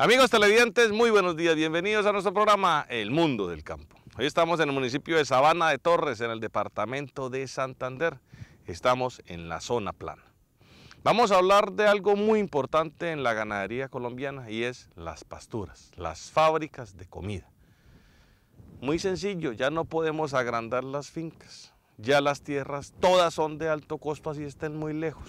Amigos televidentes, muy buenos días, bienvenidos a nuestro programa El Mundo del Campo. Hoy estamos en el municipio de Sabana de Torres, en el departamento de Santander. Estamos en la zona plana. Vamos a hablar de algo muy importante en la ganadería colombiana y es las pasturas, las fábricas de comida. Muy sencillo, ya no podemos agrandar las fincas. Ya las tierras todas son de alto costo, así estén muy lejos.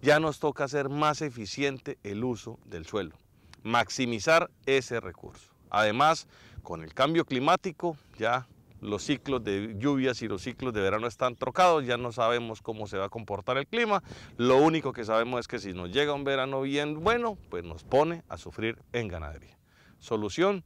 Ya nos toca hacer más eficiente el uso del suelo maximizar ese recurso. Además, con el cambio climático, ya los ciclos de lluvias y los ciclos de verano están trocados, ya no sabemos cómo se va a comportar el clima, lo único que sabemos es que si nos llega un verano bien bueno, pues nos pone a sufrir en ganadería. Solución,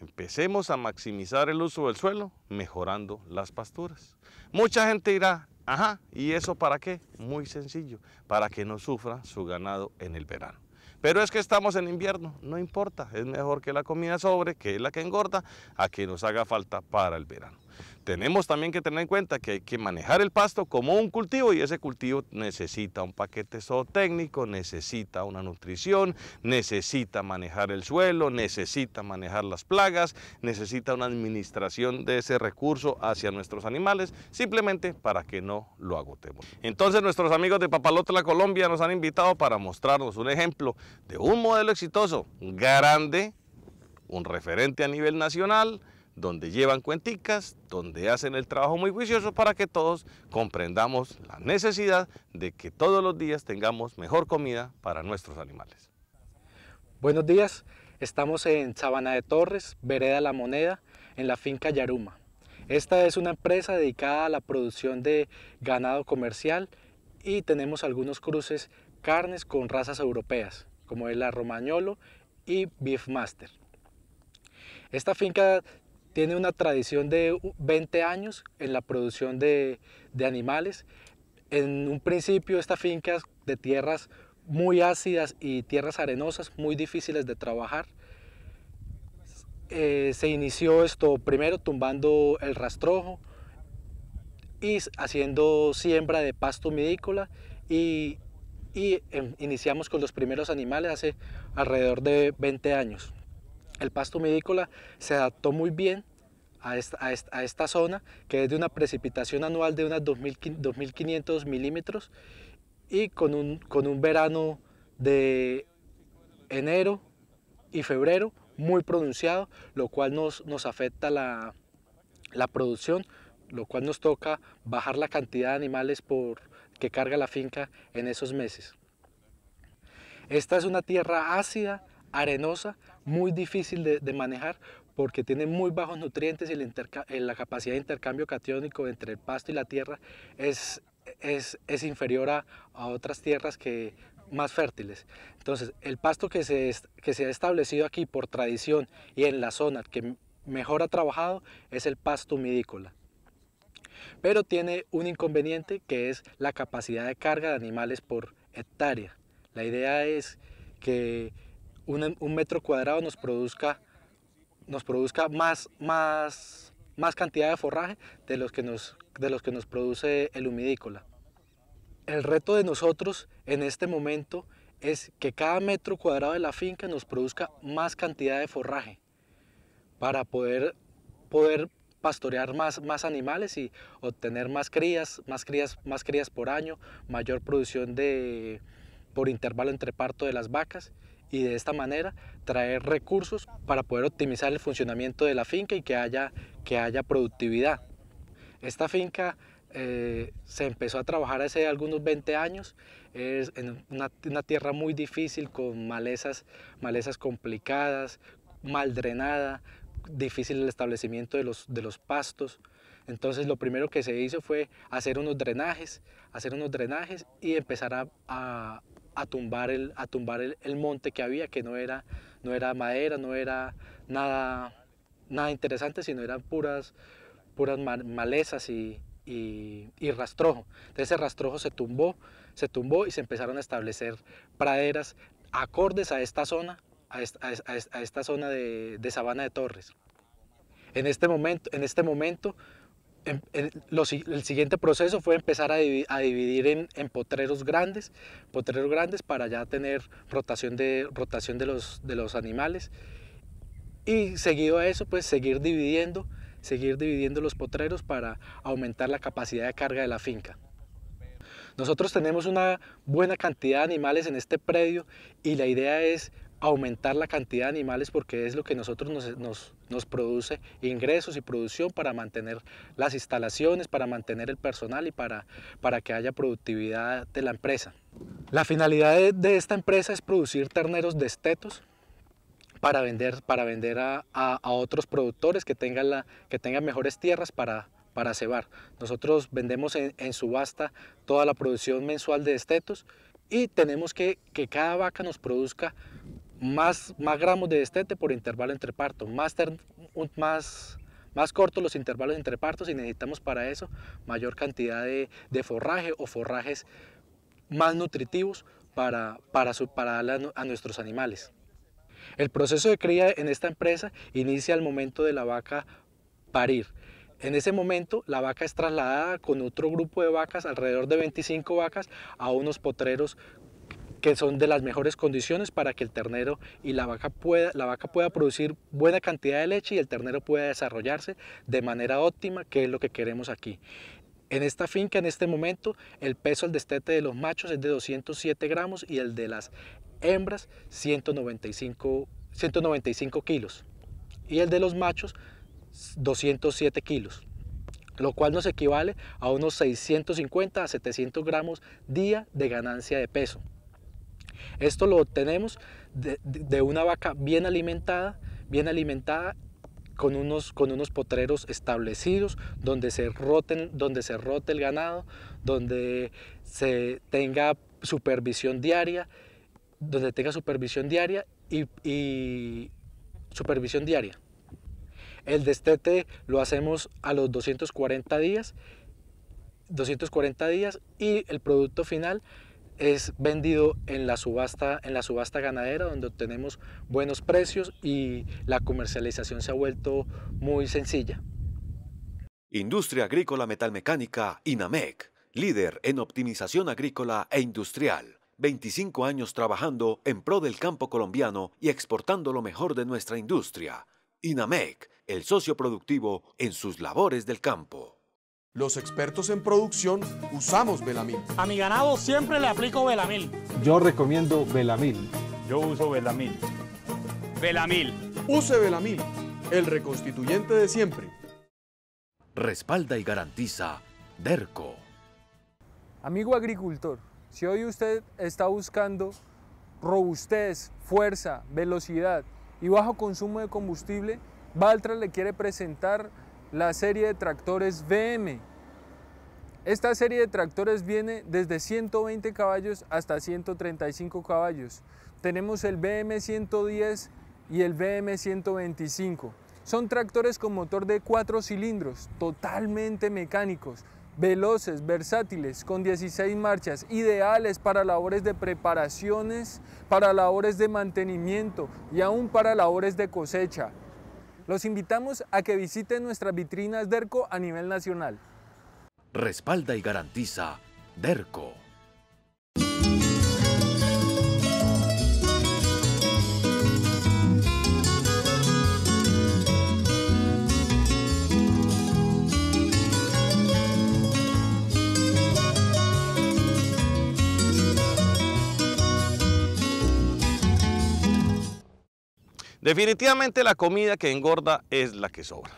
empecemos a maximizar el uso del suelo mejorando las pasturas. Mucha gente dirá, ajá, ¿y eso para qué? Muy sencillo, para que no sufra su ganado en el verano. Pero es que estamos en invierno, no importa, es mejor que la comida sobre, que es la que engorda, a que nos haga falta para el verano. Tenemos también que tener en cuenta que hay que manejar el pasto como un cultivo y ese cultivo necesita un paquete zootécnico, necesita una nutrición, necesita manejar el suelo, necesita manejar las plagas, necesita una administración de ese recurso hacia nuestros animales, simplemente para que no lo agotemos. Entonces nuestros amigos de Papalotla Colombia nos han invitado para mostrarnos un ejemplo de un modelo exitoso, grande, un referente a nivel nacional, donde llevan cuenticas, donde hacen el trabajo muy juicioso para que todos comprendamos la necesidad de que todos los días tengamos mejor comida para nuestros animales. Buenos días, estamos en Sabana de Torres, Vereda La Moneda, en la finca Yaruma. Esta es una empresa dedicada a la producción de ganado comercial y tenemos algunos cruces carnes con razas europeas, como el Romagnolo y beefmaster. Esta finca tiene una tradición de 20 años en la producción de, animales. En un principio esta finca de tierras muy ácidas y tierras arenosas, muy difíciles de trabajar. Eh, se inició esto primero tumbando el rastrojo y haciendo siembra de pasto medícola. y, em, iniciamos con los primeros animales hace alrededor de 20 años. El pasto medícola se adaptó muy bien a esta, zona, que es de una precipitación anual de unas 2.500 milímetros y con un, verano de enero y febrero muy pronunciado, lo cual nos, afecta la, la, producción, lo cual nos toca bajar la cantidad de animales por, que carga la finca en esos meses. Esta es una tierra ácida, arenosa, muy difícil de, manejar porque tiene muy bajos nutrientes y eh, la capacidad de intercambio catiónico entre el pasto y la tierra es, es, inferior a, otras tierras que más fértiles. Entonces, el pasto que se, que se ha establecido aquí por tradición y en la zona que mejor ha trabajado es el pasto humidícola. Pero tiene un inconveniente que es la capacidad de carga de animales por hectárea. La idea es que un, metro cuadrado nos produzca, más, cantidad de forraje de los, que nos, de los que nos produce el humidícola. El reto de nosotros en este momento es que cada metro cuadrado de la finca nos produzca más cantidad de forraje para poder, poder pastorear más, animales y obtener más crías, más crías, más crías por año, mayor producción por intervalo entre parto de las vacas y de esta manera traer recursos para poder optimizar el funcionamiento de la finca y que haya, que haya productividad. Esta finca eh, se empezó a trabajar hace algunos 20 años, es en una, tierra muy difícil con malezas, malezas complicadas, mal drenada, difícil el establecimiento de los, de los pastos. Entonces lo primero que se hizo fue hacer unos drenajes, hacer unos drenajes y empezar a, a tumbar el, a tumbar el, monte que había, que no era, no era madera, no era nada, nada interesante, sino eran puras, puras malezas y, rastrojo. Entonces ese rastrojo se tumbó, se tumbó y se empezaron a establecer praderas acordes a esta zona, a esta, zona de, de Sabana de Torres. En este momento, en este momento Em, el siguiente proceso fue empezar a, dividir en, potreros grandes, potreros grandes para ya tener rotación de, rotación de los, de los animales. Y seguido a eso, pues seguir dividiendo, seguir dividiendo los potreros para aumentar la capacidad de carga de la finca. Nosotros tenemos una buena cantidad de animales en este predio y la idea es aumentar la cantidad de animales porque es lo que nosotros nos, nos, produce ingresos y producción para mantener las instalaciones, para mantener el personal y para, para que haya productividad de la empresa. La finalidad de, esta empresa es producir terneros de estetos para vender, para vender a, a, otros productores que tengan, la, que tengan mejores tierras para, para cebar. Nosotros vendemos en, subasta toda la producción mensual de estetos y tenemos que que cada vaca nos produzca más, más gramos de destete por intervalo entre parto, más, más, más cortos los intervalos entre partos y necesitamos para eso mayor cantidad de, de forraje o forrajes más nutritivos para, para, su, para darle a nuestros animales. El proceso de cría en esta empresa inicia al momento de la vaca parir. En ese momento la vaca es trasladada con otro grupo de vacas, alrededor de 25 vacas, a unos potreros que son de las mejores condiciones para que el ternero y la vaca pueda, la vaca pueda producir buena cantidad de leche y el ternero pueda desarrollarse de manera óptima, que es lo que queremos aquí. En esta finca, en este momento, el peso al destete de los machos es de 207 gramos y el de las hembras 195, 195 kilos. Y el de los machos 207 kilos lo cual nos equivale a unos 650 a 700 gramos día de ganancia de peso. Esto lo obtenemos de, una vaca bien alimentada, bien alimentada con unos, potreros establecidos, donde se, roten, donde se rote el ganado, donde se tenga supervisión diaria, donde tenga supervisión diaria y, y supervisión diaria. El destete lo hacemos a los 240 días, 240 días y el producto final es vendido en la subasta, en la subasta ganadera, donde obtenemos buenos precios y la comercialización se ha vuelto muy sencilla. Industria Agrícola Metalmecánica, INAMEC, líder en optimización agrícola e industrial. 25 años trabajando en pro del campo colombiano y exportando lo mejor de nuestra industria. INAMEC, el socio productivo en sus labores del campo. Los expertos en producción usamos Belamil. A mi ganado siempre le aplico Belamil. Yo recomiendo Belamil. Yo uso Belamil. Belamil. Use Belamil, el reconstituyente de siempre. Respalda y garantiza DERCO. Amigo agricultor, si hoy usted está buscando robustez, fuerza, velocidad y bajo consumo de combustible, Valtra le quiere presentar la serie de tractores VM. Esta serie de tractores viene desde 120 caballos hasta 135 caballos. Tenemos el BM 110 y el BM 125. Son tractores con motor de 4 cilindros, totalmente mecánicos, veloces, versátiles, con 16 marchas, ideales para labores de preparaciones, para labores de mantenimiento y aún para labores de cosecha. Los invitamos a que visiten nuestras vitrinas DERCO a nivel nacional. Respalda y garantiza DERCO. Definitivamente la comida que engorda es la que sobra.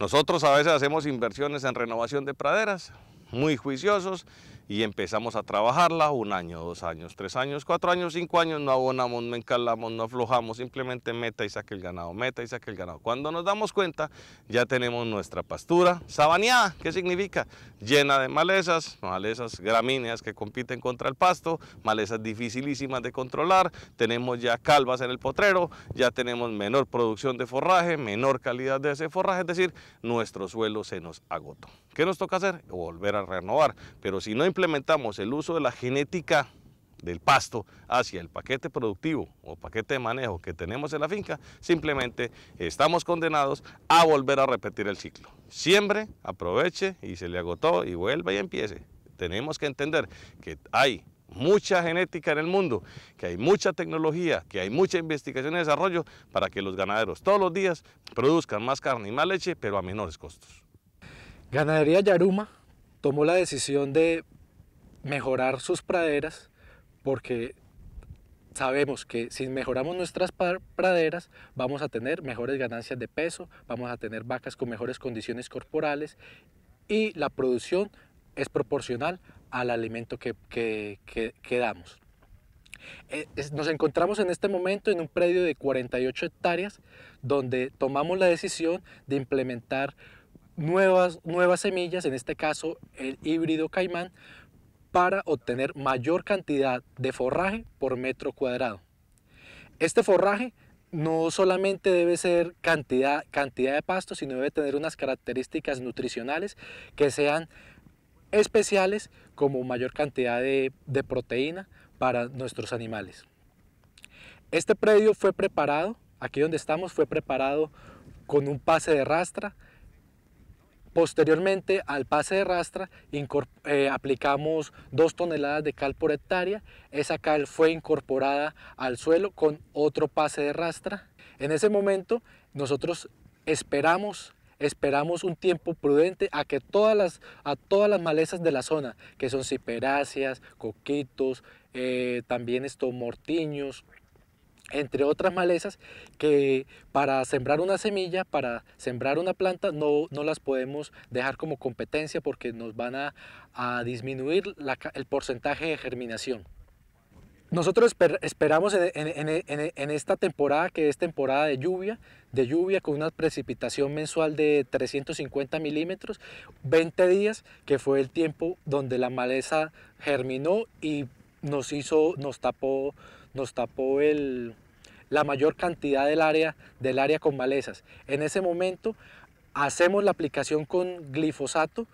Nosotros a veces hacemos inversiones en renovación de praderas, muy juiciosos, y empezamos a trabajarla un año, dos años, tres años, cuatro años, cinco años, no abonamos, no encalamos, no aflojamos, simplemente meta y saque el ganado, meta y saque el ganado. Cuando nos damos cuenta, ya tenemos nuestra pastura sabaneada, ¿qué significa? Llena de malezas, malezas gramíneas que compiten contra el pasto, malezas dificilísimas de controlar, tenemos ya calvas en el potrero, ya tenemos menor producción de forraje, menor calidad de ese forraje, es decir, nuestro suelo se nos agotó. ¿Qué nos toca hacer? Volver a renovar, pero si no implementamos el uso de la genética del pasto hacia el paquete productivo o paquete de manejo que tenemos en la finca, simplemente estamos condenados a volver a repetir el ciclo. Siembre, aproveche y se le agotó y vuelva y empiece. Tenemos que entender que hay mucha genética en el mundo, que hay mucha tecnología, que hay mucha investigación y desarrollo para que los ganaderos todos los días produzcan más carne y más leche, pero a menores costos. Ganadería Yaruma tomó la decisión de mejorar sus praderas porque sabemos que si mejoramos nuestras praderas vamos a tener mejores ganancias de peso, vamos a tener vacas con mejores condiciones corporales y la producción es proporcional al alimento que, que, damos. E, nos encontramos en este momento en un predio de 48 hectáreas donde tomamos la decisión de implementar nuevas, nuevas semillas, en este caso el híbrido caimán, para obtener mayor cantidad de forraje por metro cuadrado. Este forraje no solamente debe ser cantidad, de pasto, sino debe tener unas características nutricionales que sean especiales como mayor cantidad de proteína para nuestros animales. Este predio fue preparado, aquí donde estamos fue preparado con un pase de rastra Posteriormente al pase de rastra eh, aplicamos 2 toneladas de cal por hectárea. Esa cal fue incorporada al suelo con otro pase de rastra. En ese momento nosotros esperamos esperamos un tiempo prudente a que todas las, a todas las malezas de la zona, que son ciperáceas, coquitos, eh, también estos mortiños, entre otras malezas que para sembrar una semilla, para sembrar una planta, no, no las podemos dejar como competencia porque nos van a, disminuir el porcentaje de germinación. Nosotros esperamos en, esta temporada, que es temporada de lluvia, de lluvia con una precipitación mensual de 350 milímetros, 20 días, que fue el tiempo donde la maleza germinó y nos hizo, nos tapó nos tapó la mayor cantidad del área, del área con malezas. En ese momento hacemos la aplicación con glifosato,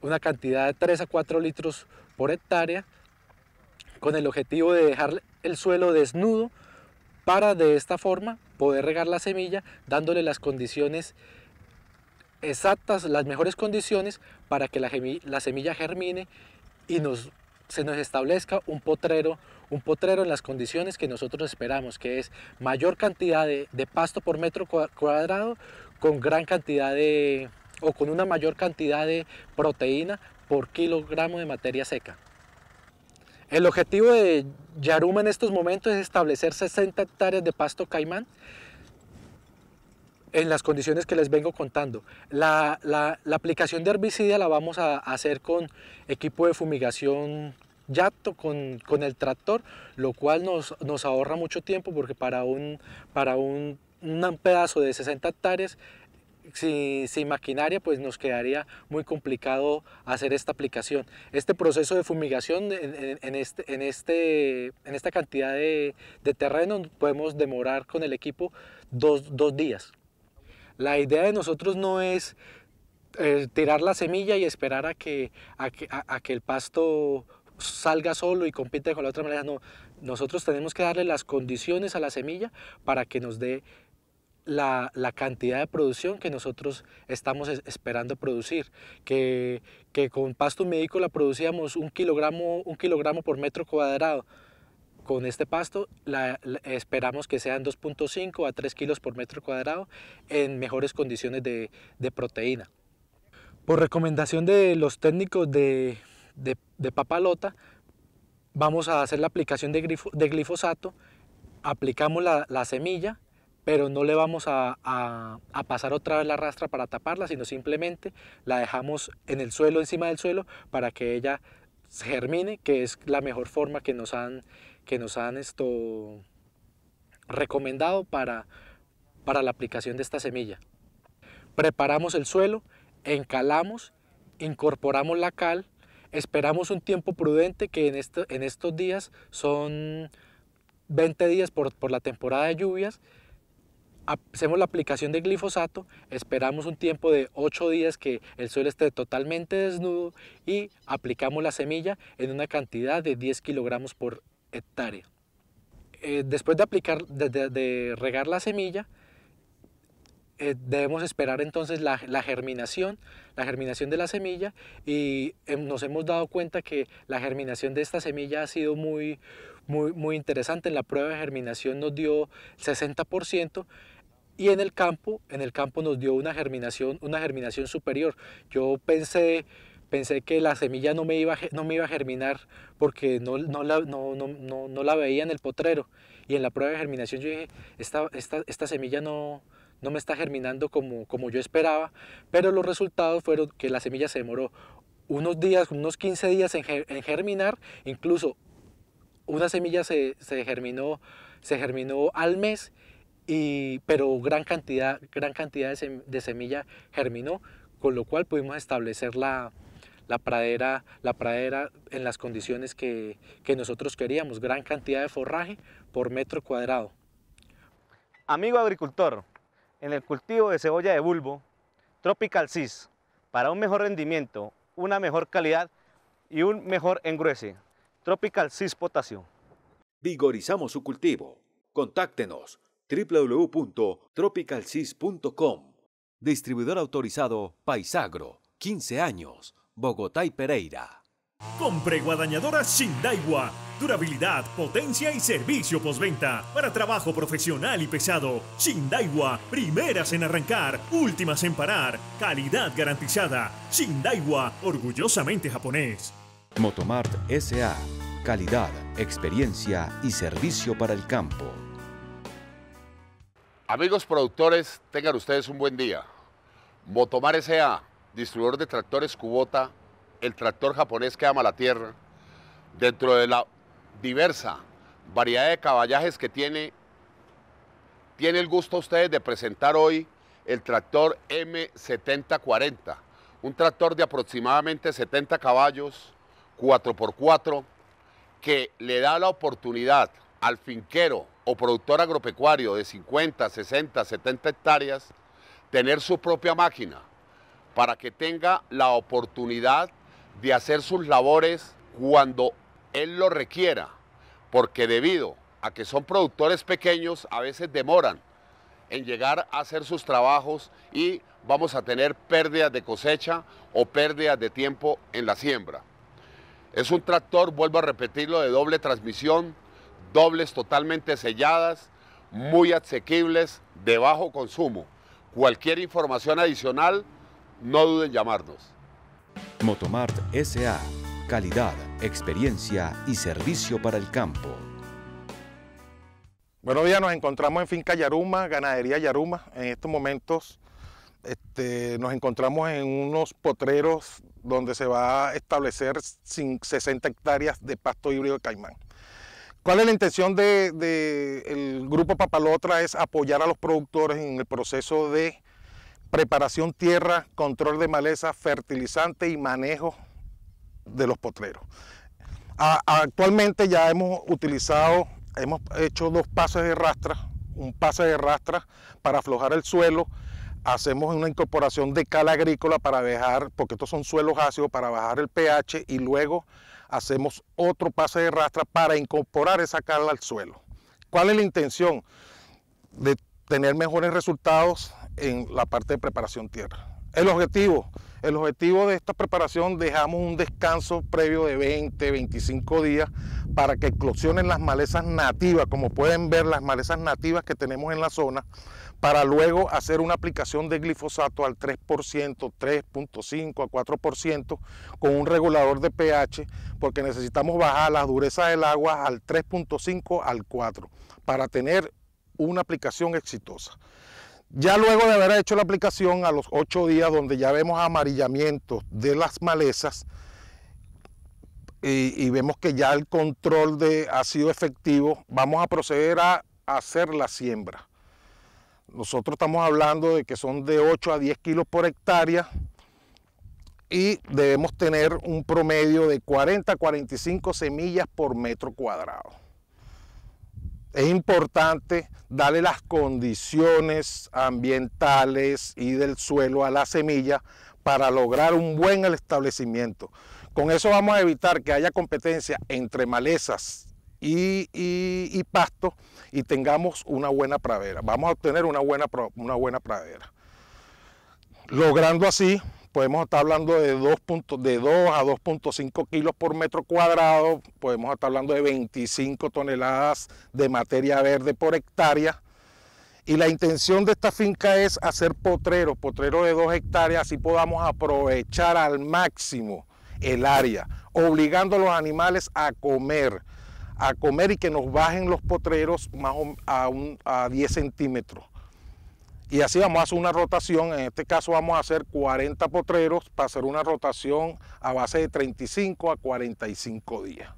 una cantidad de 3 a 4 litros por hectárea, con el objetivo de dejar el suelo desnudo para de esta forma poder regar la semilla dándole las condiciones exactas, las mejores condiciones para que la, la semilla germine y nos se nos establezca un potrero, un potrero en las condiciones que nosotros esperamos, que es mayor cantidad de, pasto por metro cuadrado con gran cantidad de, o con una mayor cantidad de proteína por kilogramo de materia seca. El objetivo de Yaruma en estos momentos es establecer 60 hectáreas de pasto caimán en las condiciones que les vengo contando. La, aplicación de herbicida la vamos a, hacer con equipo de fumigación yato con, el tractor, lo cual nos, nos ahorra mucho tiempo porque para un, para un, pedazo de 60 hectáreas sin, maquinaria pues nos quedaría muy complicado hacer esta aplicación. Este proceso de fumigación en, este, en, este, en esta cantidad de, terreno podemos demorar con el equipo dos, dos días. La idea de nosotros no es eh, tirar la semilla y esperar a que, a que, el pasto salga solo y compite con la otra manera. No, nosotros tenemos que darle las condiciones a la semilla para que nos dé la, cantidad de producción que nosotros estamos esperando producir, que, con pasto médico la producíamos un kilogramo por metro cuadrado con este pasto esperamos que sean 2.5 a 3 kilos por metro cuadrado en mejores condiciones de, proteína. Por recomendación de los técnicos de, papalota, vamos a hacer la aplicación de, glifosato, aplicamos la, semilla, pero no le vamos a, a pasar otra vez la rastra para taparla, sino simplemente la dejamos en el suelo, encima del suelo, para que ella germine, que es la mejor forma que nos han que nos han esto recomendado para, para la aplicación de esta semilla. Preparamos el suelo, encalamos, incorporamos la cal, esperamos un tiempo prudente que en, en estos días son 20 días por, por la temporada de lluvias, hacemos la aplicación de glifosato, esperamos un tiempo de 8 días que el suelo esté totalmente desnudo y aplicamos la semilla en una cantidad de 10 kilogramos por hectárea. Eh, después de aplicar, de, regar la semilla, eh, debemos esperar entonces la, germinación, la germinación de la semilla y nos hemos dado cuenta que la germinación de esta semilla ha sido muy, muy, muy interesante. En la prueba de germinación nos dio 60% y en el campo, en el campo nos dio una germinación, una germinación superior. Yo pensé pensé que la semilla no me iba, no me iba a germinar porque no, no, la, no, no, la, veía en el potrero. Y en la prueba de germinación yo dije, esta, esta, esta semilla no, no me está germinando como, como yo esperaba, pero los resultados fueron que la semilla se demoró unos días, unos 15 días en, germinar, incluso una semilla se, se, germinó, se germinó al mes, y, pero gran cantidad, gran cantidad de, de semilla germinó, con lo cual pudimos establecer la, la pradera, la pradera en las condiciones que, que nosotros queríamos, gran cantidad de forraje por metro cuadrado. Amigo agricultor, en el cultivo de cebolla de bulbo, Tropical Cis, para un mejor rendimiento, una mejor calidad y un mejor engruese. Tropical Cis Potasio. Vigorizamos su cultivo. Contáctenos www.tropicalcis.com. Distribuidor autorizado Paisagro, 15 años. Bogotá y Pereira. Compre guadañadoras Shindaiwa. Durabilidad, potencia y servicio postventa. Para trabajo profesional y pesado. Shindaiwa. Primeras en arrancar, últimas en parar. Calidad garantizada. Shindaiwa. Orgullosamente japonés. Motomart SA. Calidad, experiencia y servicio para el campo. Amigos productores, tengan ustedes un buen día. Motomart SA distribuidor de tractores Kubota, el tractor japonés que ama la tierra, dentro de la diversa variedad de caballajes que tiene, tiene el gusto a ustedes de presentar hoy el tractor M7040, un tractor de aproximadamente 70 caballos, 4x4, que le da la oportunidad al finquero o productor agropecuario de 50, 60, 70 hectáreas, tener su propia máquina para que tenga la oportunidad de hacer sus labores cuando él lo requiera, porque debido a que son productores pequeños, a veces demoran en llegar a hacer sus trabajos y vamos a tener pérdidas de cosecha o pérdidas de tiempo en la siembra. Es un tractor, vuelvo a repetirlo, de doble transmisión, dobles totalmente selladas, muy asequibles, de bajo consumo. Cualquier información adicional, no duden llamarnos. Motomart SA. Calidad, experiencia y servicio para el campo. Buenos días, nos encontramos en Finca Yaruma, Ganadería Yaruma. En estos momentos este, nos encontramos en unos potreros donde se va a establecer 60 hectáreas de pasto híbrido de caimán. ¿Cuál es la intención del de grupo Papalotra? Es apoyar a los productores en el proceso de preparación tierra, control de maleza, fertilizante y manejo de los potreros. actualmente ya hemos utilizado, hemos hecho dos pases de rastra, un pase de rastra para aflojar el suelo, hacemos una incorporación de cal agrícola para bajar, porque estos son suelos ácidos, para bajar el pH y luego hacemos otro pase de rastra para incorporar esa cal al suelo. ¿Cuál es la intención? De tener mejores resultados en la parte de preparación tierra. El objetivo, el objetivo de esta preparación dejamos un descanso previo de 20, 25 días para que eclosionen las malezas nativas, como pueden ver las malezas nativas que tenemos en la zona, para luego hacer una aplicación de glifosato al 3%, 3.5 a 4% con un regulador de pH, porque necesitamos bajar la dureza del agua al 3.5 al 4 para tener una aplicación exitosa. Ya luego de haber hecho la aplicación a los 8 días donde ya vemos amarillamiento de las malezas y, vemos que ya el control de, ha sido efectivo, vamos a proceder a, a hacer la siembra. Nosotros estamos hablando de que son de 8 a 10 kilos por hectárea y debemos tener un promedio de 40 a 45 semillas por metro cuadrado es importante darle las condiciones ambientales y del suelo a la semilla para lograr un buen establecimiento. Con eso vamos a evitar que haya competencia entre malezas y, pasto y tengamos una buena pradera. Vamos a obtener una buena, una buena pradera. Logrando así podemos estar hablando de 2, de 2 a 2.5 kilos por metro cuadrado, podemos estar hablando de 25 toneladas de materia verde por hectárea. Y la intención de esta finca es hacer potreros, potreros de 2 hectáreas, así podamos aprovechar al máximo el área, obligando a los animales a comer, a comer y que nos bajen los potreros más a, un, a 10 centímetros y así vamos a hacer una rotación, en este caso vamos a hacer 40 potreros para hacer una rotación a base de 35 a 45 días.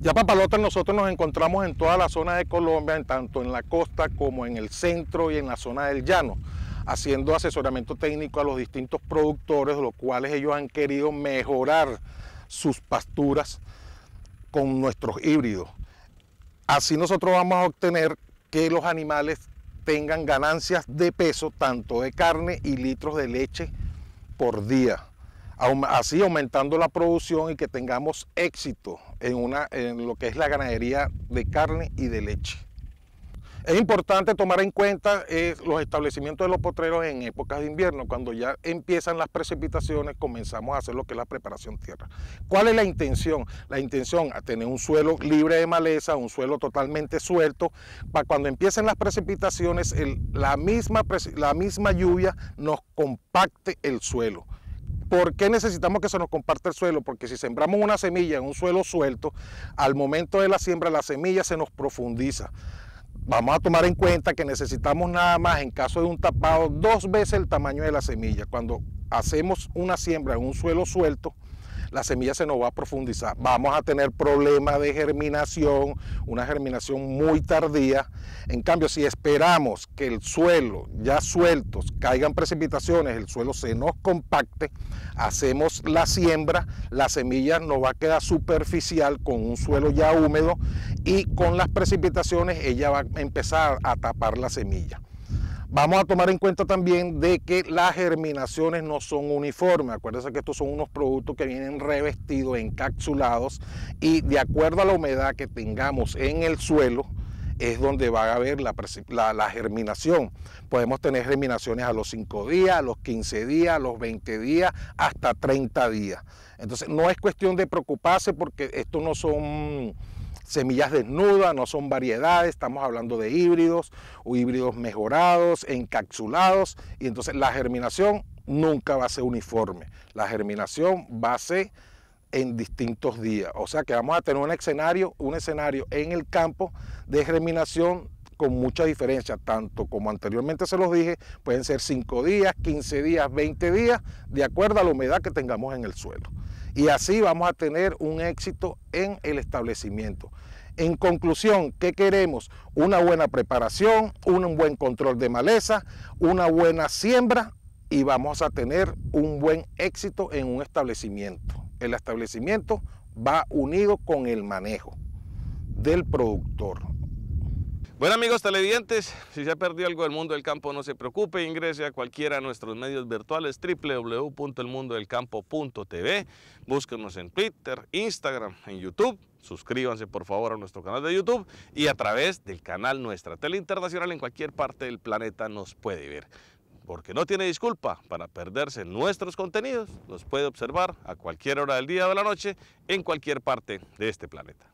Ya palotas, nosotros nos encontramos en toda la zona de Colombia, tanto en la costa como en el centro y en la zona del llano, haciendo asesoramiento técnico a los distintos productores, los cuales ellos han querido mejorar sus pasturas con nuestros híbridos. Así nosotros vamos a obtener que los animales tengan ganancias de peso, tanto de carne y litros de leche por día. Así aumentando la producción y que tengamos éxito en, una, en lo que es la ganadería de carne y de leche. Es importante tomar en cuenta eh, los establecimientos de los potreros en épocas de invierno, cuando ya empiezan las precipitaciones, comenzamos a hacer lo que es la preparación tierra. ¿Cuál es la intención? La intención es tener un suelo libre de maleza, un suelo totalmente suelto, para cuando empiecen las precipitaciones, la, misma, la misma lluvia nos compacte el suelo. ¿Por qué necesitamos que se nos comparte el suelo? Porque si sembramos una semilla en un suelo suelto, al momento de la siembra la semilla se nos profundiza. Vamos a tomar en cuenta que necesitamos nada más en caso de un tapado dos veces el tamaño de la semilla. Cuando hacemos una siembra en un suelo suelto, la semilla se nos va a profundizar. Vamos a tener problemas de germinación, una germinación muy tardía. En cambio, si esperamos que el suelo, ya sueltos, caigan precipitaciones, el suelo se nos compacte, hacemos la siembra, la semilla nos va a quedar superficial con un suelo ya húmedo y con las precipitaciones ella va a empezar a tapar la semilla. Vamos a tomar en cuenta también de que las germinaciones no son uniformes. Acuérdense que estos son unos productos que vienen revestidos, encapsulados y de acuerdo a la humedad que tengamos en el suelo es donde va a haber la, germinación. Podemos tener germinaciones a los 5 días, a los 15 días, a los 20 días, hasta 30 días. Entonces no es cuestión de preocuparse porque estos no son semillas desnudas, no son variedades, estamos hablando de híbridos o híbridos mejorados, encapsulados, y entonces la germinación nunca va a ser uniforme, la germinación va a ser en distintos días, o sea que vamos a tener un escenario, un escenario en el campo de germinación con mucha diferencia, tanto como anteriormente se los dije, pueden ser 5 días, 15 días, 20 días, de acuerdo a la humedad que tengamos en el suelo. Y así vamos a tener un éxito en el establecimiento. En conclusión, ¿qué queremos? Una buena preparación, un buen control de maleza, una buena siembra y vamos a tener un buen éxito en un establecimiento. El establecimiento va unido con el manejo del productor. Bueno amigos televidentes, si se ha perdido algo del mundo del campo no se preocupe, ingrese a cualquiera de nuestros medios virtuales www.elmundodelcampo.tv, búsquenos en Twitter, Instagram, en YouTube, suscríbanse por favor a nuestro canal de YouTube y a través del canal Nuestra Tele Internacional en cualquier parte del planeta nos puede ver. Porque no tiene disculpa para perderse nuestros contenidos, los puede observar a cualquier hora del día o de la noche en cualquier parte de este planeta.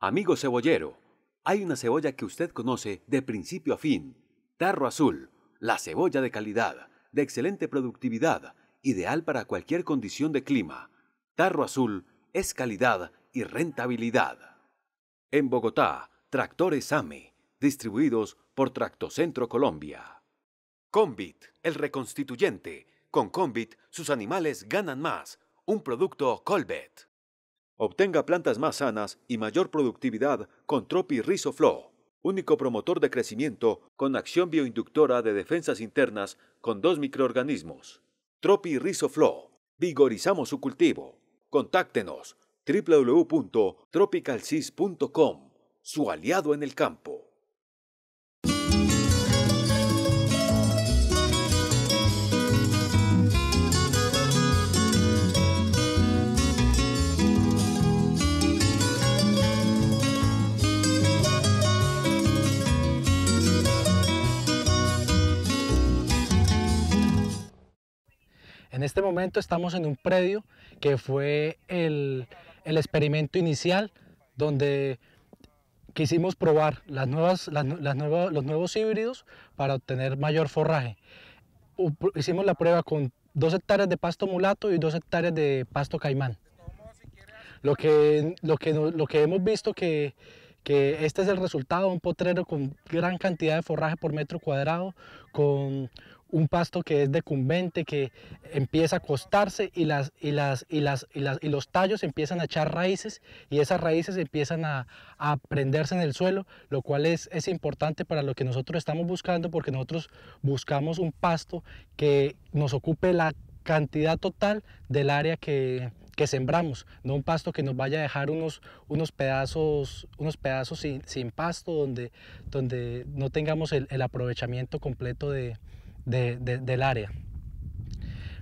Amigo cebollero. Hay una cebolla que usted conoce de principio a fin. Tarro azul, la cebolla de calidad, de excelente productividad, ideal para cualquier condición de clima. Tarro azul es calidad y rentabilidad. En Bogotá, Tractores AME, distribuidos por Tractocentro Colombia. Combit, el reconstituyente. Con Combit, sus animales ganan más. Un producto Colbet. Obtenga plantas más sanas y mayor productividad con Tropi Rizoflow, único promotor de crecimiento con acción bioinductora de defensas internas con dos microorganismos. Tropi Rizoflow. Vigorizamos su cultivo. Contáctenos www.tropicalsys.com su aliado en el campo. En este momento estamos en un predio que fue el, el experimento inicial donde quisimos probar las nuevas, las, nuevas, los nuevos híbridos para obtener mayor forraje. Hicimos la prueba con dos hectáreas de pasto mulato y dos hectáreas de pasto caimán. Lo que, lo que, lo que hemos visto que, que este es el resultado un potrero con gran cantidad de forraje por metro cuadrado, con un pasto que es decumbente, que empieza a acostarse y, las, y, las, y, las, y, los tallos empiezan a echar raíces y esas raíces empiezan a, prenderse en el suelo, lo cual es, es importante para lo que nosotros estamos buscando porque nosotros buscamos un pasto que nos ocupe la cantidad total del área que, sembramos, no un pasto que nos vaya a dejar unos, unos pedazos, unos pedazos sin, pasto, donde, donde no tengamos el aprovechamiento completo de, del área.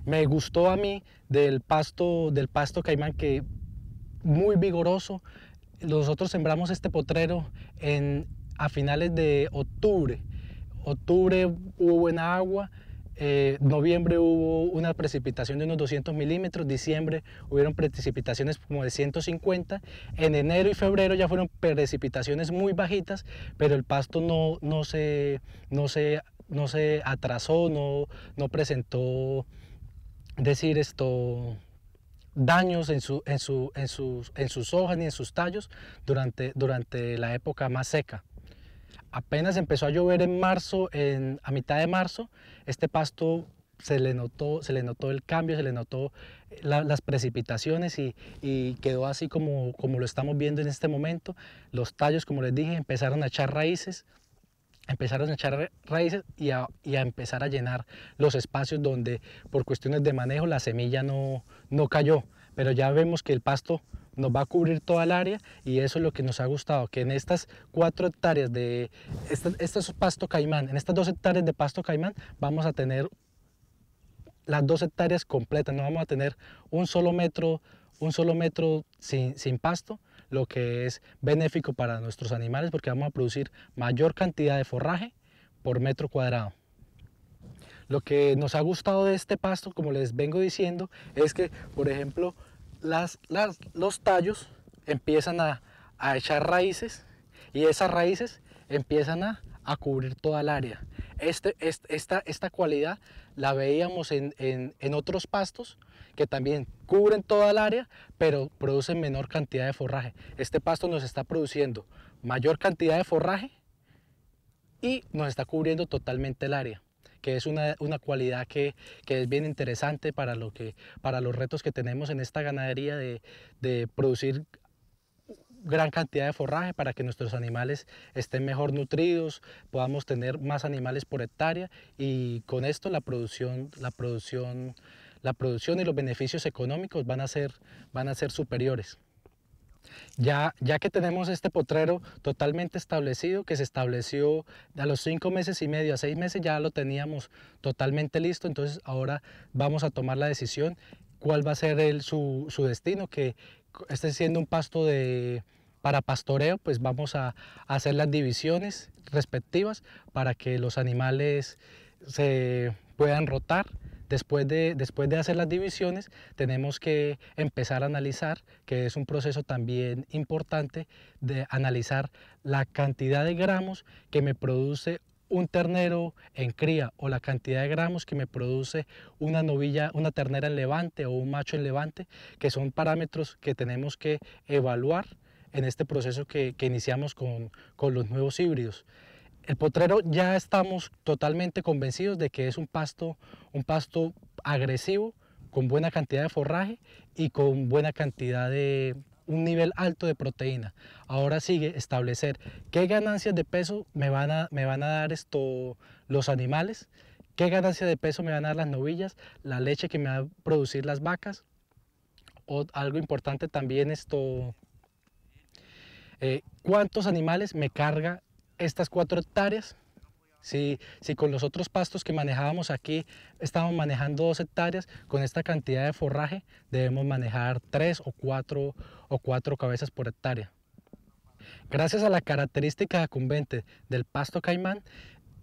Me gustó a mí del pasto, del pasto caimán que muy vigoroso. Nosotros sembramos este potrero en, a finales de octubre. Octubre hubo buena agua, eh, noviembre hubo una precipitación de unos 200 milímetros, diciembre hubieron precipitaciones como de 150, en enero y febrero ya fueron precipitaciones muy bajitas, pero el pasto no, no, se, no se no se atrasó, no, presentó, decir esto, daños en, sus, hojas ni en sus tallos durante, durante la época más seca. Apenas empezó a llover en marzo, a mitad de marzo, este pasto se le notó, se le notó el cambio, se le notó eh, las precipitaciones y, quedó así como, como lo estamos viendo en este momento. Los tallos, como les dije, empezaron a echar raíces, empezaron a echar raíces y a, y a, empezar a llenar los espacios donde por cuestiones de manejo la semilla no, no cayó. Pero ya vemos que el pasto nos va a cubrir toda el área y eso es lo que nos ha gustado, que en estas cuatro hectáreas de, este, pasto caimán, en estas dos hectáreas de pasto caimán vamos a tener las dos hectáreas completas, no vamos a tener un solo metro, un solo metro sin, sin pasto, lo que es benéfico para nuestros animales porque vamos a producir mayor cantidad de forraje por metro cuadrado. Lo que nos ha gustado de este pasto, como les vengo diciendo, es que, por ejemplo, los tallos empiezan a, echar raíces y esas raíces empiezan a, cubrir toda el área. Este, este, esta, cualidad la veíamos en otros pastos, que también cubren toda el área, pero producen menor cantidad de forraje. Este pasto nos está produciendo mayor cantidad de forraje y nos está cubriendo totalmente el área que es una, cualidad que, es bien interesante para, lo que, para los retos que tenemos en esta ganadería de, producir gran cantidad de forraje para que nuestros animales estén mejor nutridos, podamos tener más animales por hectárea y con esto la producción, la producción la producción y los beneficios económicos van a ser, van a ser superiores. Ya, ya, que tenemos este potrero totalmente establecido, que se estableció a los cinco meses y medio, a seis meses ya lo teníamos totalmente listo, entonces ahora vamos a tomar la decisión cuál va a ser el, su, destino, que esté siendo un pasto de, para pastoreo, pues vamos a hacer las divisiones respectivas para que los animales se puedan rotar Después de, después de hacer las divisiones, tenemos que empezar a analizar, que es un proceso también importante, de analizar la cantidad de gramos que me produce un ternero en cría o la cantidad de gramos que me produce una novilla, una ternera en levante o un macho en levante, que son parámetros que tenemos que evaluar en este proceso que, iniciamos con, con los nuevos híbridos. El potrero ya estamos totalmente convencidos de que es un pasto, un pasto agresivo, con buena cantidad de forraje y con buena cantidad de un nivel alto de proteína. Ahora sigue establecer qué ganancias de peso me van a, me van a dar esto, los animales, qué ganancias de peso me van a dar las novillas, la leche que me van a producir las vacas. O algo importante también esto, eh, cuántos animales me carga estas cuatro hectáreas. Si, con los otros pastos que manejábamos aquí estamos manejando dos hectáreas, con esta cantidad de forraje debemos manejar tres o cuatro, o cuatro cabezas por hectárea. Gracias a la característica acumbente del pasto caimán,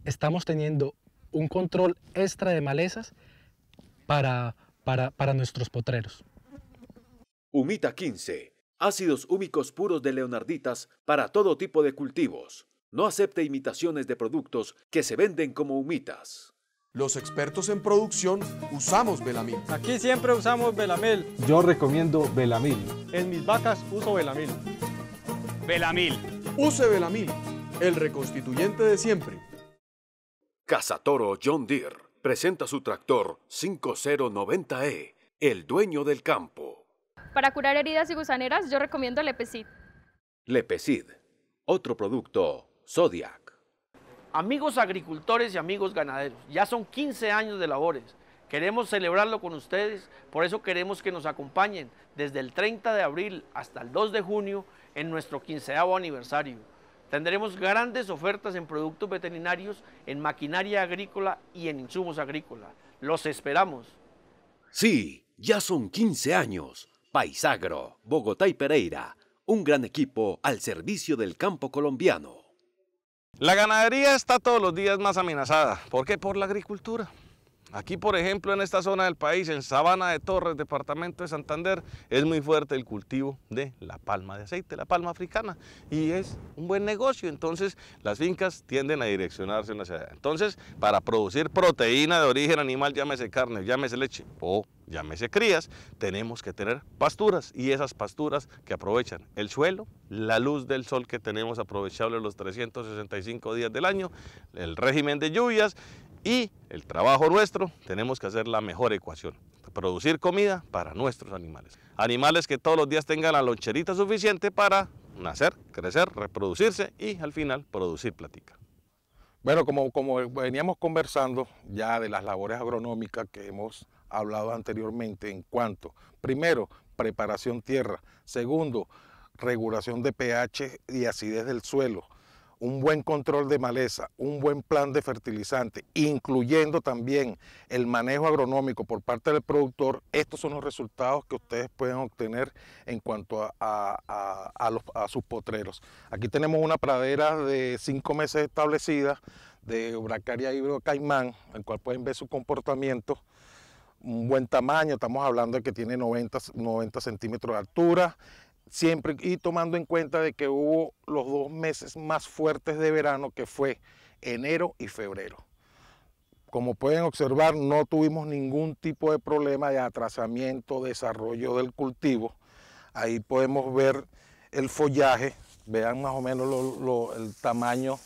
estamos teniendo un control extra de malezas para, nuestros potreros. Humita 15. Ácidos húmicos puros de leonarditas para todo tipo de cultivos. No acepte imitaciones de productos que se venden como humitas. Los expertos en producción usamos Belamil. Aquí siempre usamos Belamil. Yo recomiendo Belamil. En mis vacas uso Belamil. Belamil. Use Belamil, el reconstituyente de siempre. Cazatoro John Deere presenta su tractor 5090E, el dueño del campo. Para curar heridas y gusaneras yo recomiendo Lepecid. Lepecid, otro producto Zodiac. Amigos agricultores y amigos ganaderos, ya son 15 años de labores. Queremos celebrarlo con ustedes, por eso queremos que nos acompañen desde el 30 de abril hasta el 2 de junio en nuestro quinceavo aniversario. Tendremos grandes ofertas en productos veterinarios, en maquinaria agrícola y en insumos agrícolas. Los esperamos. Sí, ya son 15 años. Paisagro, Bogotá y Pereira, un gran equipo al servicio del campo colombiano. La ganadería está todos los días más amenazada. ¿Por qué? Por la agricultura. Aquí, por ejemplo, en esta zona del país, en Sabana de Torres, departamento de Santander, es muy fuerte el cultivo de la palma de aceite, la palma africana, y es un buen negocio. Entonces, las fincas tienden a direccionarse en la ciudad. Entonces, para producir proteína de origen animal, llámese carne, llámese leche o llámese crías, tenemos que tener pasturas y esas pasturas que aprovechan el suelo, la luz del sol que tenemos aprovechable los 365 días del año, el régimen de lluvias y el trabajo nuestro, tenemos que hacer la mejor ecuación, producir comida para nuestros animales. Animales que todos los días tengan la loncherita suficiente para nacer, crecer, reproducirse y al final producir platica. Bueno, como, como veníamos conversando ya de las labores agronómicas que hemos hablado anteriormente en cuanto, primero, preparación tierra, segundo, regulación de pH y acidez del suelo, un buen control de maleza, un buen plan de fertilizante, incluyendo también el manejo agronómico por parte del productor, estos son los resultados que ustedes pueden obtener en cuanto a, sus potreros. Aquí tenemos una pradera de cinco meses establecida de Bracaria en el cual pueden ver su comportamiento un buen tamaño, estamos hablando de que tiene 90, 90 centímetros de altura, siempre y tomando en cuenta de que hubo los dos meses más fuertes de verano que fue enero y febrero. Como pueden observar, no tuvimos ningún tipo de problema de atrasamiento, desarrollo del cultivo. Ahí podemos ver el follaje, vean más o menos el tamaño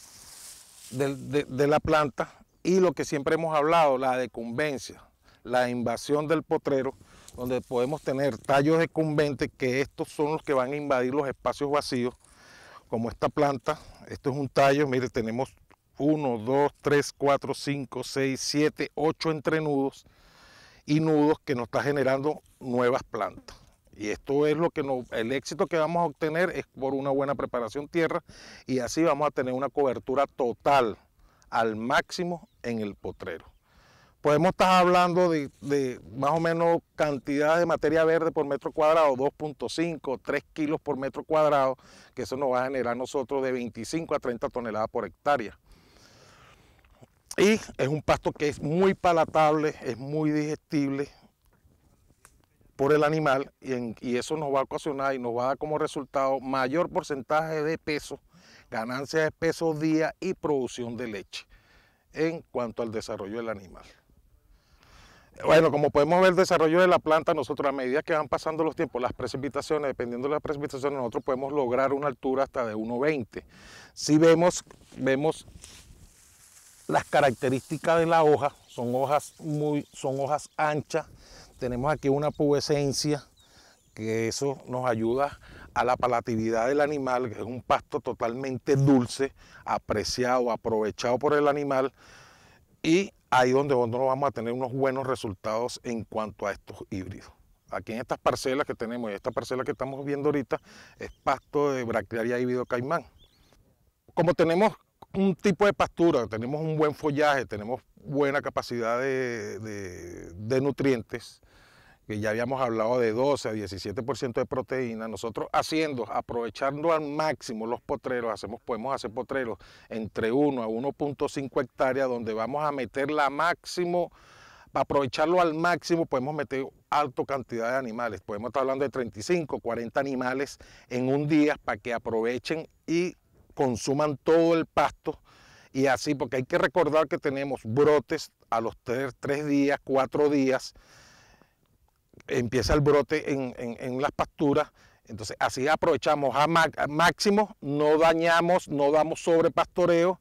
de la planta y lo que siempre hemos hablado, la decumbencia, la invasión del potrero, donde podemos tener tallos decumbentes, que estos son los que van a invadir los espacios vacíos, como esta planta, esto es un tallo, mire, tenemos 1, 2, 3, 4, 5, 6, 7, 8 entrenudos y nudos que nos está generando nuevas plantas. Y esto es lo que nos, el éxito que vamos a obtener es por una buena preparación tierra y así vamos a tener una cobertura total al máximo en el potrero podemos estar hablando de, más o menos cantidad de materia verde por metro cuadrado, 2.5, 3 kilos por metro cuadrado, que eso nos va a generar nosotros de 25 a 30 toneladas por hectárea. Y es un pasto que es muy palatable, es muy digestible por el animal y, y eso nos va a ocasionar y nos va a dar como resultado mayor porcentaje de peso, ganancia de peso día y producción de leche en cuanto al desarrollo del animal. Bueno, como podemos ver el desarrollo de la planta, nosotros a medida que van pasando los tiempos, las precipitaciones, dependiendo de las precipitaciones, nosotros podemos lograr una altura hasta de 1,20. Si vemos, vemos las características de la hoja, son hojas, muy, son hojas anchas, tenemos aquí una pubescencia, que eso nos ayuda a la palatividad del animal, que es un pasto totalmente dulce, apreciado, aprovechado por el animal, y ahí donde nosotros vamos a tener unos buenos resultados en cuanto a estos híbridos. Aquí en estas parcelas que tenemos y esta parcela que estamos viendo ahorita es pasto de brachiaria híbrido caimán. Como tenemos un tipo de pastura, tenemos un buen follaje, tenemos buena capacidad de nutrientes, que ya habíamos hablado de 12 a 17% de proteína, nosotros haciendo, aprovechando al máximo los potreros, hacemos, podemos hacer potreros entre 1 a 1.5 hectáreas, donde vamos a meter la máximo, para aprovecharlo al máximo, podemos meter alto cantidad de animales. Podemos estar hablando de 35, 40 animales en un día para que aprovechen y consuman todo el pasto. Y así, porque hay que recordar que tenemos brotes a los 3 tres días, 4 días empieza el brote en, las pasturas. Entonces así aprovechamos a máximo, no dañamos, no damos sobrepastoreo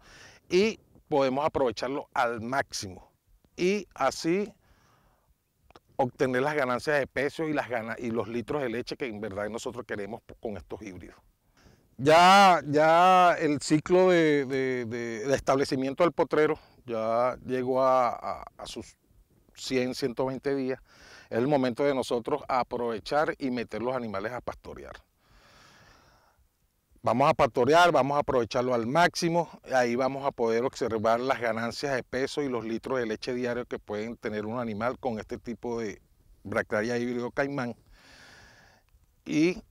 y podemos aprovecharlo al máximo. Y así obtener las ganancias de peso y, las ganas, y los litros de leche que en verdad nosotros queremos con estos híbridos. Ya, ya el ciclo de, establecimiento del potrero ya llegó a sus 100, 120 días es el momento de nosotros aprovechar y meter los animales a pastorear. Vamos a pastorear, vamos a aprovecharlo al máximo, ahí vamos a poder observar las ganancias de peso y los litros de leche diario que pueden tener un animal con este tipo de bractaria híbrido caimán. Y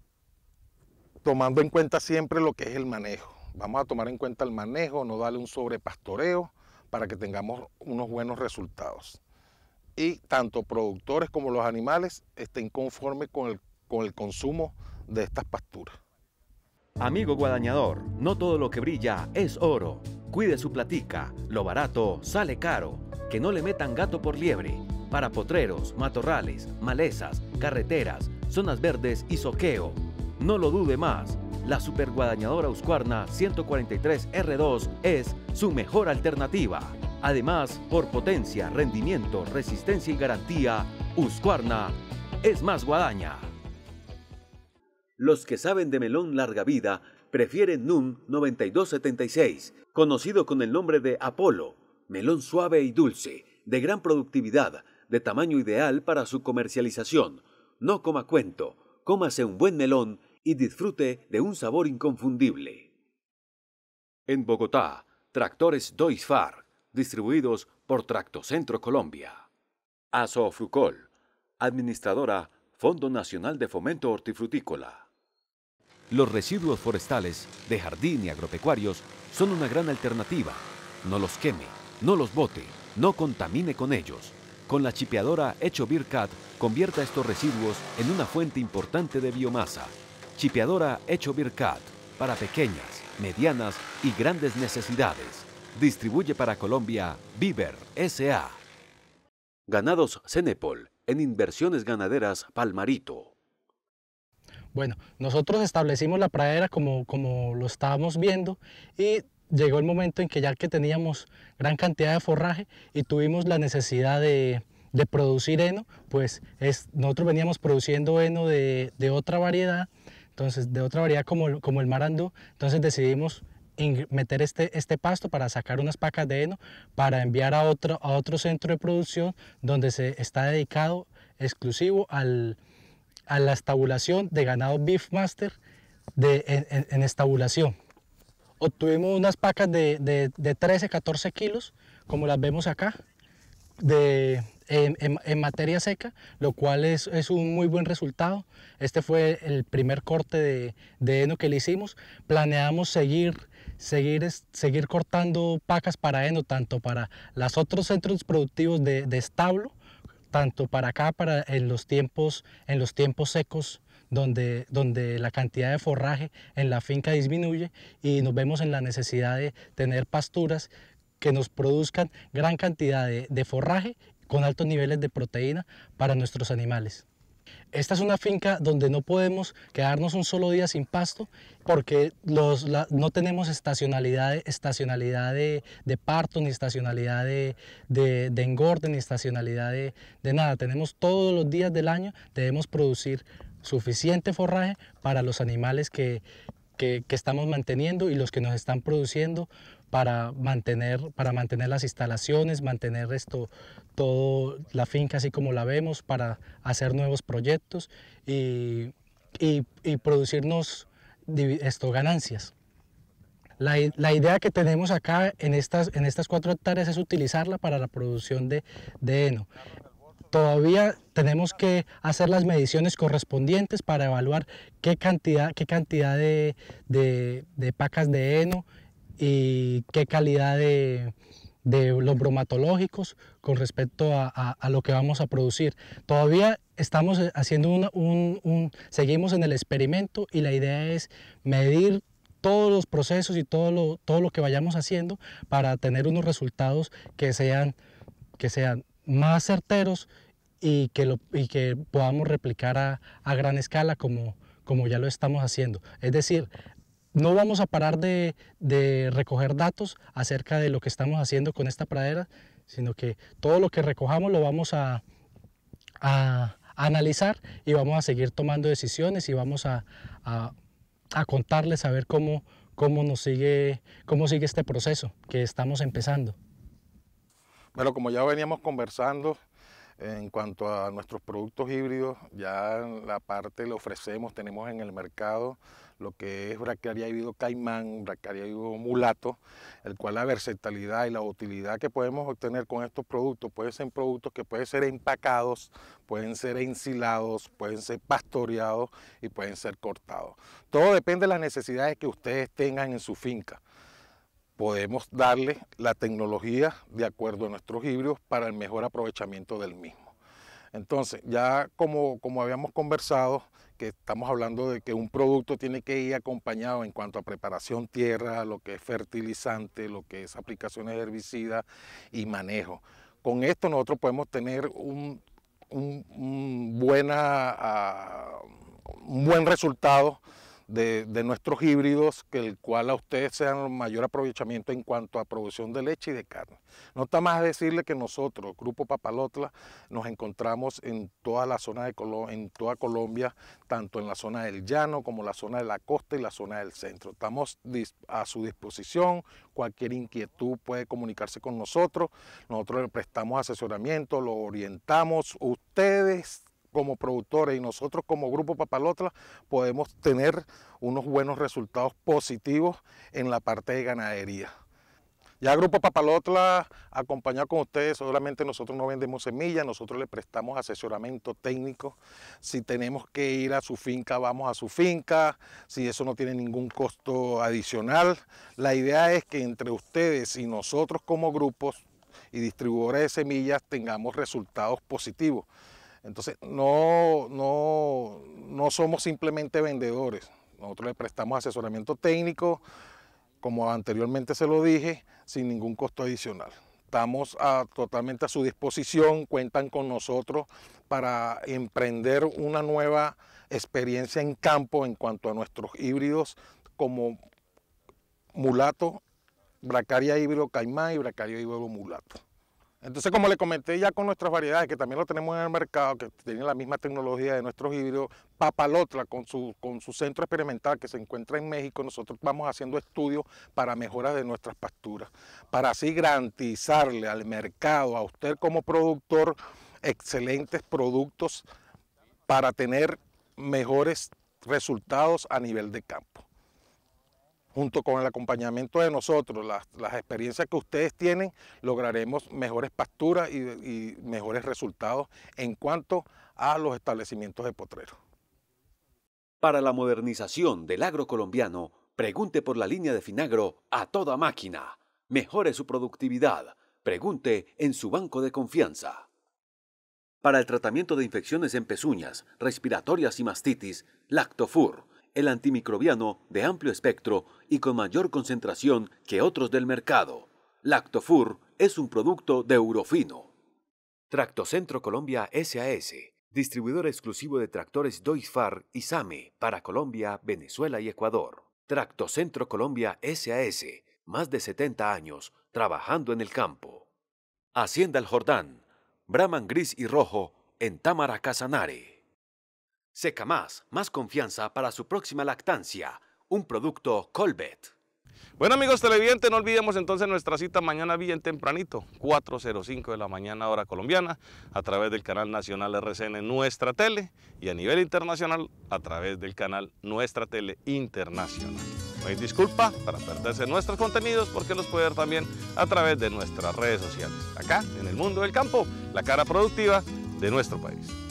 tomando en cuenta siempre lo que es el manejo. Vamos a tomar en cuenta el manejo, no darle un sobrepastoreo para que tengamos unos buenos resultados y tanto productores como los animales estén conformes con el, consumo de estas pasturas. Amigo guadañador, no todo lo que brilla es oro. Cuide su platica, lo barato sale caro. Que no le metan gato por liebre. Para potreros, matorrales, malezas, carreteras, zonas verdes y soqueo. No lo dude más, la Guadañadora Uscuarna 143R2 es su mejor alternativa. Además, por potencia, rendimiento, resistencia y garantía, Uscuarna es más guadaña. Los que saben de melón larga vida prefieren NUM 9276, conocido con el nombre de Apolo, melón suave y dulce, de gran productividad, de tamaño ideal para su comercialización. No coma cuento, cómase un buen melón y disfrute de un sabor inconfundible. En Bogotá, Tractores Doisfar distribuidos por Tractocentro Colombia. ASO administradora Fondo Nacional de Fomento Hortifrutícola. Los residuos forestales de jardín y agropecuarios son una gran alternativa. No los queme, no los bote, no contamine con ellos. Con la chipeadora Hecho Bircat, convierta estos residuos en una fuente importante de biomasa. Chipeadora Hecho Bircat para pequeñas, medianas y grandes necesidades. Distribuye para Colombia Viver S.A. Ganados Cenepol en inversiones ganaderas Palmarito. Bueno, nosotros establecimos la pradera como, como lo estábamos viendo y llegó el momento en que ya que teníamos gran cantidad de forraje y tuvimos la necesidad de, producir heno, pues nosotros veníamos produciendo heno de, otra variedad, entonces de otra variedad como, como el marandú, entonces decidimos meter este, este pasto para sacar unas pacas de heno para enviar a otro, a otro centro de producción donde se está dedicado exclusivo al, a la estabulación de ganado Beefmaster de, en, estabulación. Obtuvimos unas pacas de, 13, 14 kilos, como las vemos acá, de, en, materia seca, lo cual es, es, un muy buen resultado. Este fue el primer corte de, heno que le hicimos. Planeamos seguir seguir, seguir cortando pacas para heno, tanto para los otros centros productivos de, establo, tanto para acá, para en los tiempos, en los tiempos secos, donde, donde, la cantidad de forraje en la finca disminuye y nos vemos en la necesidad de tener pasturas que nos produzcan gran cantidad de forraje con altos niveles de proteína para nuestros animales. Esta es una finca donde no podemos quedarnos un solo día sin pasto porque los, no tenemos estacionalidad, estacionalidad de, parto, ni estacionalidad de, engorde, ni estacionalidad de nada. Tenemos todos los días del año, debemos producir suficiente forraje para los animales que, que, estamos manteniendo y los que nos están produciendo para mantener, para mantener las instalaciones, mantener esto, todo la finca así como la vemos, para hacer nuevos proyectos y, producirnos esto, ganancias. La, idea que tenemos acá en estas, en estas cuatro hectáreas es utilizarla para la producción de, de heno todavía tenemos que hacer las mediciones correspondientes para evaluar qué cantidad, qué cantidad de, pacas de heno y qué calidad de, los bromatológicos con respecto a, lo que vamos a producir. Todavía estamos haciendo un, seguimos en el experimento y la idea es medir todos los procesos y todo lo, todo lo que vayamos haciendo para tener unos resultados que sean, que sean más certeros y que, podamos replicar a, gran escala como, ya lo estamos haciendo. Es decir, no vamos a parar de, recoger datos acerca de lo que estamos haciendo con esta pradera, sino que todo lo que recojamos lo vamos a, analizar y vamos a seguir tomando decisiones y vamos a, contarles a ver cómo, sigue, cómo sigue este proceso que estamos empezando. Bueno, como ya veníamos conversando, en cuanto a nuestros productos híbridos, ya la parte le ofrecemos, tenemos en el mercado lo que es Bracaria híbrido caimán, bracaria híbrido mulato, el cual la versatilidad y la utilidad que podemos obtener con estos productos, pueden ser productos que pueden ser empacados, pueden ser ensilados, pueden ser pastoreados y pueden ser cortados. Todo depende de las necesidades que ustedes tengan en su finca podemos darle la tecnología de acuerdo a nuestros híbridos para el mejor aprovechamiento del mismo. Entonces, ya como, como habíamos conversado, que estamos hablando de que un producto tiene que ir acompañado en cuanto a preparación tierra, lo que es fertilizante, lo que es aplicaciones de herbicidas y manejo. Con esto nosotros podemos tener buena, ah, un buen resultado de, nuestros híbridos, que el cual a ustedes sean mayor aprovechamiento en cuanto a producción de leche y de carne. No está más decirle que nosotros, Grupo Papalotla, nos encontramos en toda la zona de en toda Colombia, tanto en la zona del llano como la zona de la costa y la zona del centro. Estamos a su disposición, cualquier inquietud puede comunicarse con nosotros, nosotros le prestamos asesoramiento, lo orientamos, ustedes como productores y nosotros como Grupo Papalotla podemos tener unos buenos resultados positivos en la parte de ganadería. Ya Grupo Papalotla, acompañado con ustedes, solamente nosotros no vendemos semillas, nosotros le prestamos asesoramiento técnico. Si tenemos que ir a su finca, vamos a su finca, si eso no tiene ningún costo adicional. La idea es que entre ustedes y nosotros como grupos y distribuidores de semillas tengamos resultados positivos. Entonces, no, no, somos simplemente vendedores. Nosotros le prestamos asesoramiento técnico, como anteriormente se lo dije, sin ningún costo adicional. Estamos totalmente a su disposición, cuentan con nosotros para emprender una nueva experiencia en campo en cuanto a nuestros híbridos como mulato, bracaria híbrido caimán y bracaria híbrido mulato. Entonces, como le comenté ya con nuestras variedades, que también lo tenemos en el mercado, que tienen la misma tecnología de nuestros híbridos, Papalotla, con su, con su centro experimental que se encuentra en México, nosotros vamos haciendo estudios para mejoras de nuestras pasturas, para así garantizarle al mercado, a usted como productor, excelentes productos para tener mejores resultados a nivel de campo junto con el acompañamiento de nosotros, las, experiencias que ustedes tienen, lograremos mejores pasturas y, mejores resultados en cuanto a los establecimientos de potrero. Para la modernización del agro colombiano, pregunte por la línea de Finagro a toda máquina. Mejore su productividad. Pregunte en su banco de confianza. Para el tratamiento de infecciones en pezuñas, respiratorias y mastitis, Lactofur el antimicrobiano de amplio espectro y con mayor concentración que otros del mercado. Lactofur es un producto de Eurofino. Tractocentro Colombia SAS, distribuidor exclusivo de tractores Doisfar y SAME para Colombia, Venezuela y Ecuador. Tractocentro Colombia SAS, más de 70 años trabajando en el campo. Hacienda El Jordán, Brahman Gris y Rojo en Támara Casanare. Seca más, más confianza para su próxima lactancia. Un producto Colbet. Bueno amigos televidentes, no olvidemos entonces nuestra cita mañana bien tempranito, 4.05 de la mañana hora colombiana, a través del canal nacional RCN Nuestra Tele y a nivel internacional a través del canal Nuestra Tele Internacional. No hay disculpa para perderse nuestros contenidos porque los puede ver también a través de nuestras redes sociales. Acá, en el mundo del campo, la cara productiva de nuestro país.